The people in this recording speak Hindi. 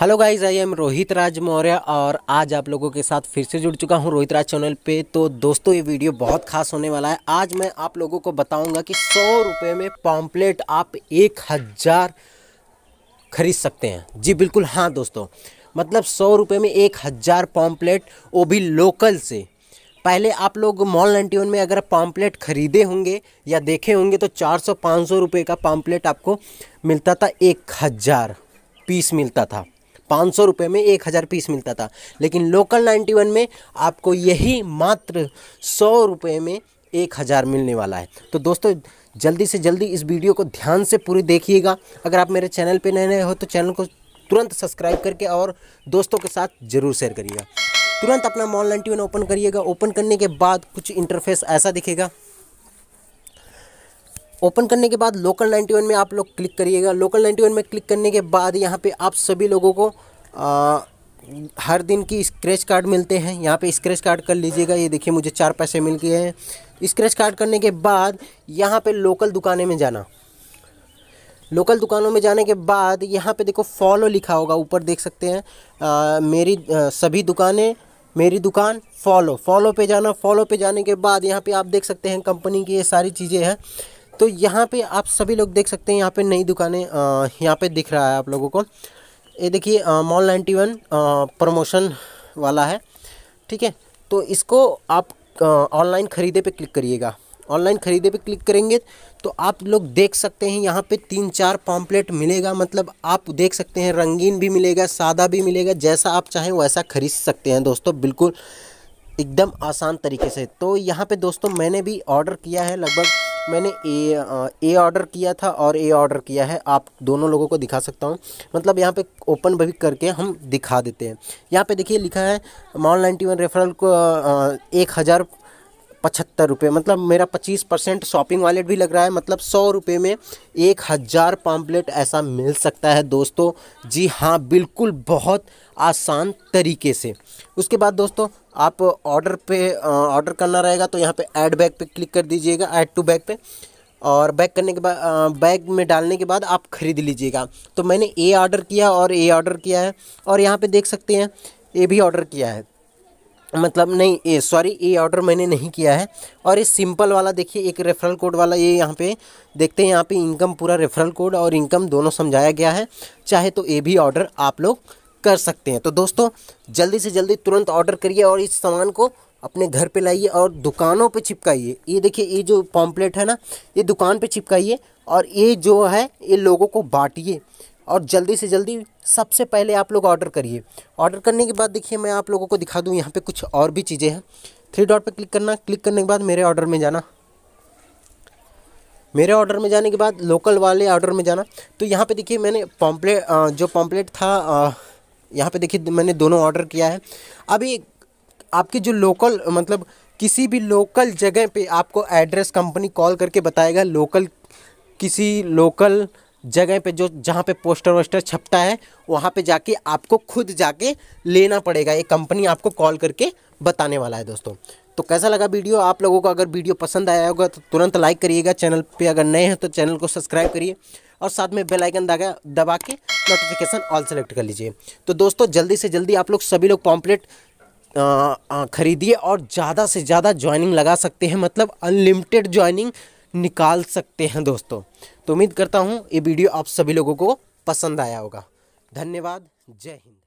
hello guys I am Rohit Raj Maurya और आज आप लोगों के साथ फिर से जुड़ चुका हूं रोहित राज चैनल पे तो दोस्तों ये वीडियो बहुत खास होने वाला है आज मैं आप लोगों को बताऊंगा कि सौ रुपये में पॉम्पलेट आप एक हज़ार खरीद सकते हैं जी बिल्कुल हाँ दोस्तों मतलब सौ रुपये में एक हज़ार पॉम्पलेट वो भी लोकल से पहले आप लोग मॉल नाइन्टी में अगर पॉम्पलेट ख़रीदे होंगे या देखे होंगे तो चार सौ पाँच सौ रुपये का पॉम्पलेट आपको मिलता था एक हज़ार पीस मिलता था पाँच सौ रुपये में एक हज़ार पीस मिलता था लेकिन लोकल नाइन्टी वन में आपको यही मात्र सौ रुपये में एक हज़ार मिलने वाला है तो दोस्तों जल्दी से जल्दी इस वीडियो को ध्यान से पूरी देखिएगा अगर आप मेरे चैनल पर नए नए हो तो चैनल को तुरंत सब्सक्राइब करके और दोस्तों के साथ ज़रूर शेयर करिएगा तुरंत अपना मॉल नाइन्टी ओपन करिएगा ओपन करने के बाद कुछ इंटरफेस ऐसा दिखेगा ओपन करने के बाद लोकल 91 में आप लोग क्लिक करिएगा लोकल 91 में क्लिक करने के बाद यहाँ पे आप सभी लोगों को आ, हर दिन की स्क्रैच कार्ड मिलते हैं यहाँ पे स्क्रैच कार्ड कर लीजिएगा ये देखिए मुझे चार पैसे मिल गए हैं स्क्रैच कार्ड करने के बाद यहाँ पे लोकल दुकानें में जाना लोकल दुकानों में जाने के बाद यहाँ पे देखो फॉलो लिखा होगा ऊपर देख सकते हैं आ, मेरी आ, सभी दुकानें मेरी दुकान फॉलो फॉलो पे जाना फॉलो पे जाने के बाद यहाँ पर आप देख सकते हैं कंपनी की ये सारी चीज़ें हैं तो यहाँ पे आप सभी लोग देख सकते हैं यहाँ पे नई दुकानें यहाँ पे दिख रहा है आप लोगों को ये देखिए मॉल नाइन्टी वन प्रमोशन वाला है ठीक है तो इसको आप ऑनलाइन ख़रीदे पे क्लिक करिएगा ऑनलाइन ख़रीदे पे क्लिक करेंगे तो आप लोग देख सकते हैं यहाँ पे तीन चार पॉम्पलेट मिलेगा मतलब आप देख सकते हैं रंगीन भी मिलेगा सादा भी मिलेगा जैसा आप चाहें वैसा खरीद सकते हैं दोस्तों बिल्कुल एकदम आसान तरीके से तो यहाँ पे दोस्तों मैंने भी ऑर्डर किया है लगभग मैंने ए ए ऑर्डर किया था और ए ऑर्डर किया है आप दोनों लोगों को दिखा सकता हूँ मतलब यहाँ पे ओपन भी करके हम दिखा देते हैं यहाँ पे देखिए लिखा है मॉल नाइन्टी वन रेफरल को एक हज़ार पचहत्तर रुपये मतलब मेरा पच्चीस परसेंट शॉपिंग वॉलेट भी लग रहा है मतलब सौ रुपये में एक हज़ार पाम्पलेट ऐसा मिल सकता है दोस्तों जी हाँ बिल्कुल बहुत आसान तरीके से उसके बाद दोस्तों आप ऑर्डर पे ऑर्डर करना रहेगा तो यहाँ पे ऐड बैग पे क्लिक कर दीजिएगा ऐड टू बैग पे और बैग करने के बाद बैग में डालने के बाद आप ख़रीद लीजिएगा तो मैंने ए ऑर्डर किया और ए ऑर्डर किया है और यहाँ पे देख सकते हैं ए भी ऑर्डर किया है मतलब नहीं ए सॉरी ए ऑर्डर मैंने नहीं किया है और ये सिंपल वाला देखिए एक रेफरल कोड वाला ये यहाँ पे देखते हैं यहाँ पे इनकम पूरा रेफरल कोड और इनकम दोनों समझाया गया है चाहे तो ए भी ऑर्डर आप लोग कर सकते हैं तो दोस्तों जल्दी से जल्दी तुरंत ऑर्डर करिए और इस सामान को अपने घर पे लाइए और दुकानों पे चिपकाइए ये देखिए ये जो पॉम्पलेट है ना ये दुकान पे चिपकाइए और ये जो है ये लोगों को बांटिए और जल्दी से जल्दी सबसे पहले आप लोग ऑर्डर करिए ऑर्डर करने के बाद देखिए मैं आप लोगों को दिखा दूँ यहाँ पर कुछ और भी चीज़ें हैं थ्री डॉट पर क्लिक करना क्लिक करने के बाद मेरे ऑर्डर में जाना मेरे ऑर्डर में जाने के बाद लोकल वाले ऑर्डर में जाना तो यहाँ पे देखिए मैंने पॉम्पलेट जो पॉम्पलेट था यहाँ पे देखिए मैंने दोनों ऑर्डर किया है अभी आपकी जो लोकल मतलब किसी भी लोकल जगह पे आपको एड्रेस कंपनी कॉल करके बताएगा लोकल किसी लोकल जगह पे जो जहाँ पे पोस्टर वोस्टर छपता है वहाँ पे जाके आपको खुद जाके लेना पड़ेगा ये कंपनी आपको कॉल करके बताने वाला है दोस्तों तो कैसा लगा वीडियो आप लोगों को अगर वीडियो पसंद आया होगा तो तुरंत लाइक करिएगा चैनल पे अगर नए हैं तो चैनल को सब्सक्राइब करिए और साथ में बेल आइकन दबा के नोटिफिकेशन ऑल सेलेक्ट कर लीजिए तो दोस्तों जल्दी से जल्दी आप लोग सभी लोग पॉम्पलेट खरीदिए और ज़्यादा से ज़्यादा ज्वाइनिंग लगा सकते हैं मतलब अनलिमिटेड ज्वाइनिंग निकाल सकते हैं दोस्तों तो उम्मीद करता हूँ ये वीडियो आप सभी लोगों को पसंद आया होगा धन्यवाद जय हिंद